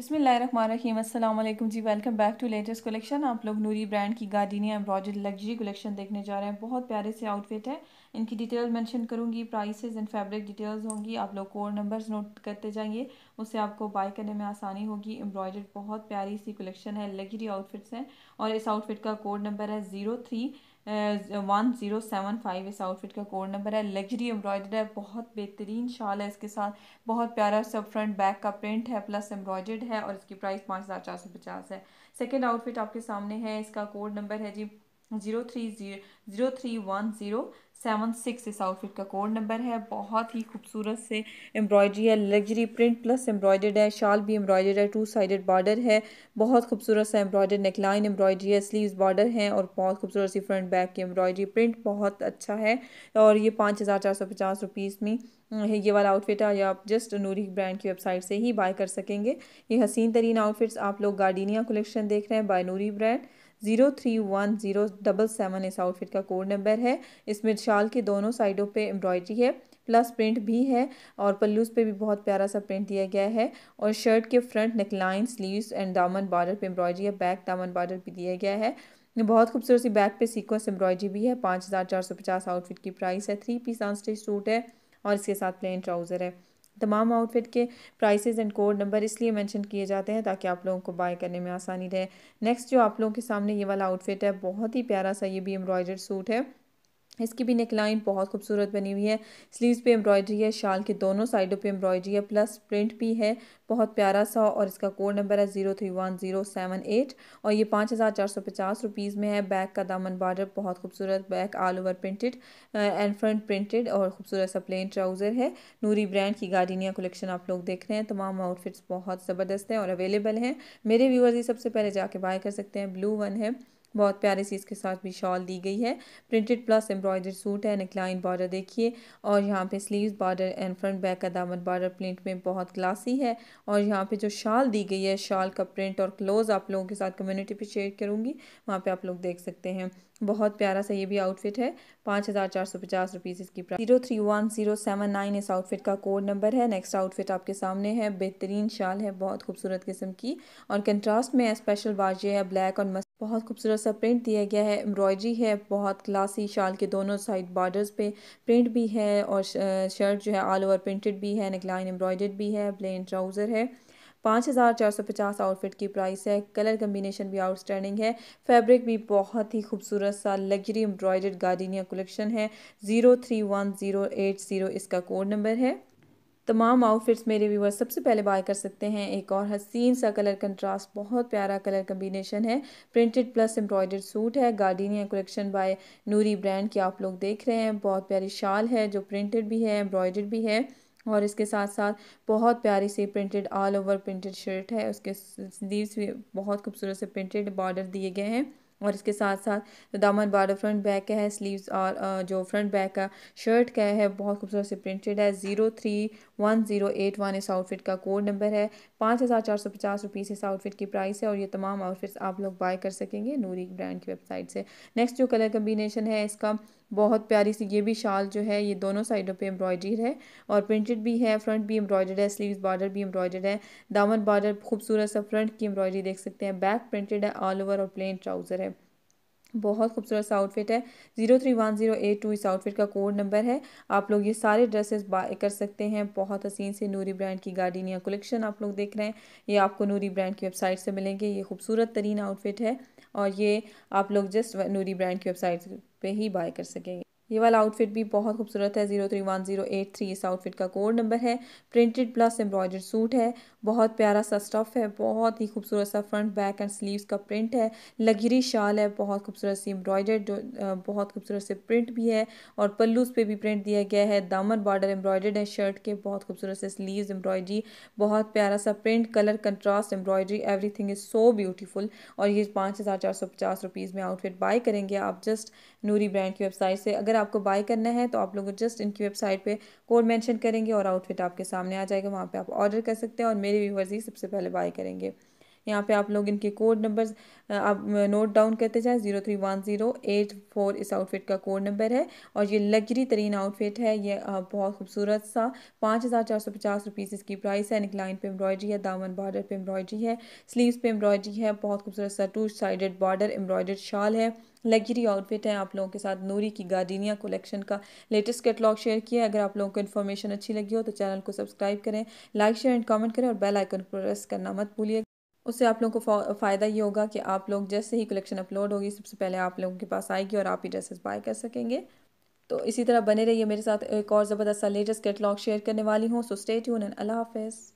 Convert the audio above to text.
अस्सलाम वालेकुम जी welcome back to latest collection आप लोग नूरी ब्रांड की गार्डीनिया एम्ब्रॉयड लग्जरी कलेक्शन देखने जा रहे हैं बहुत प्यारे से आउटफिट है इनकी डिटेल मेंशन करूंगी प्राइसेस एंड फैब्रिक डिटेल्स होंगी आप लोग कोड नंबर्स नोट करते जाइए उससे आपको बाय करने में आसानी होगी एम्ब्रॉयड बहुत प्यारी सी कलेक्शन है लग्जरी आउटफिट्स हैं और इस आउटफिट का कोड नंबर है zero three one zero seven five इस आउटफिट का कोड नंबर है लग्जरी एम्ब्रॉयडर है बहुत बेहतरीन शॉल है इसके साथ बहुत प्यारा सब फ्रंट बैक का प्रिंट है प्लस एम्ब्रॉयडर्ड है और इसकी प्राइस पाँच हज़ार चार सौ पचास है सेकेंड आउटफिट आपके सामने है इसका कोड नंबर है G zero three zero zero three one zero seven six इस आउटफिट का कोड नंबर है बहुत ही खूबसूरत से एम्ब्रॉयडरी है लग्जरी प्रिंट प्लस एम्ब्रॉयडर्ड है शाल भी एम्ब्रॉयडर्ड है टू साइडेड बॉर्डर है बहुत खूबसूरत सा एम्ब्रॉयडर नेकलाइन एम्ब्रॉयडरी है स्लीव्स बॉर्डर है और बहुत खूबसूरत सी फ्रंट बैक की एम्ब्रॉयडरी प्रिंट बहुत अच्छा है और ये पाँच हज़ार चार सौ पचास रुपीज़ में ये वाला आउटफिट है आप जस्ट नूरी ब्रांड की वेबसाइट से ही बाय कर सकेंगे ये हसीन तरीन आउटफिट्स आप लोग गार्डिनिया कलेक्शन देख रहे हैं by Noori brand zero three one zero double seven इस आउटफिट का कोड नंबर है इसमें शाल के दोनों साइडों पे एम्ब्रॉयडरी है प्लस प्रिंट भी है और पल्लूस पे भी बहुत प्यारा सा प्रिंट दिया गया है और शर्ट के फ्रंट नेकलाइन स्लीव्स एंड दामन बॉर्डर पे एम्ब्रॉयडरी है बैक दामन बॉर्डर भी दिया गया है बहुत खूबसूरत सी बैक पे सीक्वेंस एम्ब्रॉयडरी भी है पाँच हज़ार चार सौ पचास आउटफिट की प्राइस है थ्री पीस आंस्टेज सूट है और इसके साथ प्लेन ट्राउज़र है तमाम आउटफिट के प्राइसेस एंड कोड नंबर इसलिए मेंशन किए जाते हैं ताकि आप लोगों को बाय करने में आसानी रहे नेक्स्ट जो आप लोगों के सामने ये वाला आउटफिट है बहुत ही प्यारा सा ये भी एम्ब्रॉयडर्ड सूट है इसकी भी नेकलाइन बहुत खूबसूरत बनी हुई है स्लीव्स पे एम्ब्रॉयडरी है शाल के दोनों साइडों पे एम्ब्रॉयडरी है प्लस प्रिंट भी है बहुत प्यारा सा और इसका कोड नंबर है zero three one zero seven eight और ये पाँच हज़ार चार सौ पचास रुपीज़ में है बैक का दामन बॉर्डर बहुत खूबसूरत back all over printed and front printed और खूबसूरत सा प्लेन ट्राउज़र है नूरी ब्रांड की गार्डिनिया कलेक्शन आप लोग देख रहे हैं तमाम आउटफिट्स बहुत ज़बरदस्त हैं और अवेलेबल हैं मेरे व्यूअर्स ये सबसे पहले जाके बाय कर सकते हैं ब्लू वन है बहुत प्यारे सी इसके साथ भी शॉल दी गई है प्रिंटेड प्लस एम्ब्रॉयडर सूट है नेकलाइन बॉर्डर देखिए और यहाँ पे sleeves border and front back का दामन बॉर्डर प्रिंट में बहुत क्लासी है और यहाँ पे जो शॉल दी गई है शॉल का प्रिंट और क्लोज आप लोगों के साथ कम्युनिटी पे शेयर करूँगी वहाँ पे आप लोग देख सकते हैं बहुत प्यारा सा ये भी आउटफिट है पाँच हज़ार चार सौ पचास रुपीज़ इसकी price zero three one zero seven nine इस आउटफिट का कोड नंबर है नेक्स्ट आउटफिट आपके सामने है बेहतरीन शाल है बहुत खूबसूरत किस्म की और कंट्रास्ट में स्पेशल बाजे है ब्लैक और बहुत खूबसूरत सा प्रिंट दिया गया है एम्ब्रॉयडरी है बहुत क्लासी शाल के दोनों साइड बॉर्डर्स पे प्रिंट भी है और शर्ट जो है ऑल ओवर प्रिंटेड भी है नेकलाइन एम्ब्रॉयडर्ड भी है प्लेन ट्राउज़र है पाँच हज़ार चार सौ पचास आउटफिट की प्राइस है कलर कम्बिनेशन भी आउटस्टैंडिंग है फैब्रिक भी बहुत ही खूबसूरत सा लग्जरी एम्ब्रॉयडर्ड गार्डिनिया कलेक्शन है zero three one zero eight zero इसका कोड नंबर है तमाम आउटफिट्स मेरे व्यूवर्स सबसे पहले बाय कर सकते हैं एक और हसीन सा कलर कंट्रास्ट बहुत प्यारा कलर कम्बिनेशन है प्रिंटेड प्लस एम्ब्रॉयडर्ड सूट है gardenia collection by Noori brand की आप लोग देख रहे हैं बहुत प्यारी शाल है जो प्रिंटेड भी है एम्ब्रॉयडर्ड भी है और इसके साथ साथ बहुत प्यारी सी printed all over printed shirt है उसके स्लीव्स भी बहुत खूबसूरत से प्रिंटेड बॉर्डर दिए गए हैं और इसके साथ साथ दामन बार फ्रंट बैक का है स्लीव्स और जो फ्रंट बैक का शर्ट का है बहुत खूबसूरत से प्रिंटेड है zero three one zero eight one इस आउटफिट का कोड नंबर है पाँच हज़ार चार सौ पचास रुपीज़ इस आउटफिट की प्राइस है और ये तमाम आउटफिट्स आप लोग बाय कर सकेंगे नूरी ब्रांड की वेबसाइट से नेक्स्ट जो कलर कम्बिनेशन है इसका बहुत प्यारी सी ये भी शाल जो है ये दोनों साइडों पे एम्ब्रॉयडरी है और प्रिंटेड भी है फ्रंट भी एम्ब्रॉयडर्ड है स्लीव्स बॉर्डर भी एम्ब्रॉयडर्ड है दामन बॉर्डर खूबसूरत सा फ्रंट की एम्ब्रॉयडरी देख सकते हैं बैक प्रिंटेड है ऑल ओवर और प्लेन ट्राउज़र है बहुत खूबसूरत सा आउटफिट है zero three one zero eight two इस आउटफिट का कोड नंबर है आप लोग ये सारे ड्रेसेस बाय कर सकते हैं बहुत हसीन से नूरी ब्रांड की गार्डिनिया कलेक्शन आप लोग देख रहे हैं ये आपको नूरी ब्रांड की वेबसाइट से मिलेंगे ये खूबसूरत तरीन आउटफिट है और ये आप लोग जस्ट नूरी ब्रांड की वेबसाइट पे ही बाय कर सकेंगे ये वाला आउटफिट भी बहुत खूबसूरत है zero three one zero eight three इस आउटफिट का कोड नंबर है प्रिंटेड प्लस एम्ब्रॉयडर सूट है बहुत प्यारा सा स्टफ़ है बहुत ही खूबसूरत सा फ्रंट बैक एंड स्लीव्स का प्रिंट है लगीरी शाल है बहुत खूबसूरत सी एम्ब्रॉयडर्ड बहुत खूबसूरत से प्रिंट भी है और पल्लूस पे भी प्रिंट दिया गया है दामन बॉर्डर एम्ब्रॉयडर्ड है शर्ट के बहुत खूबसूरत से स्लीव एम्ब्रॉयडरी बहुत प्यारा सा print colour contrast embroidery thing is so beautiful और ये पाँच हज़ार चार सौ पचास रुपीज़ में आउटफिट बाय करेंगे आप जस्ट नूरी ब्रांड की वेबसाइट से अगर आपको बाय करना है तो आप लोग जस्ट इनकी वेबसाइट पे कोड मेंशन करेंगे और आउटफिट आपके सामने आ जाएगा वहाँ पे आप ऑर्डर कर सकते हैं और मेरे व्यूवर्स ही सबसे पहले बाय करेंगे यहाँ पे आप लोग इनके कोड नंबर्स आप नोट डाउन करते जाएँ zero three one zero eight four इस आउटफिट का कोड नंबर है और ये लग्जरी तरीन आउटफिट है ये बहुत खूबसूरत सा पाँच हज़ार चार सौ पचास रुपीज़ इसकी प्राइस है निकलाइन पे एम्ब्रॉयडरी है दामन बॉर्डर पे एम्ब्रॉयडरी है स्लीव्स पे एम्ब्रॉयडरी है बहुत खूबसूरत सा टू साइडेड बॉर्डर एम्ब्रॉयडर्ड शाल है लग्जरी आउटफिट है आप लोगों के साथ नूरी की गार्डिनिया कलेक्शन का लेटेस्ट कैटलॉग शेयर किया अगर आप लोगों को इन्फॉर्मेशन अच्छी लगी हो तो चैनल को सब्सक्राइब करें लाइक शेयर एंड कमेंट करें और बेल आइकन प्रेस करना मत भूलिए उससे आप लोगों को फ़ायदा ये होगा कि आप लोग जैसे ही कलेक्शन अपलोड होगी सबसे पहले आप लोगों के पास आएगी और आप ही ड्रेसेस बाय कर सकेंगे तो इसी तरह बने रहिए मेरे साथ एक और ज़बरदस्त लेटेस्ट कैटलॉग शेयर करने वाली हूँ सो स्टे ट्यून एंड अल्लाह हाफिज़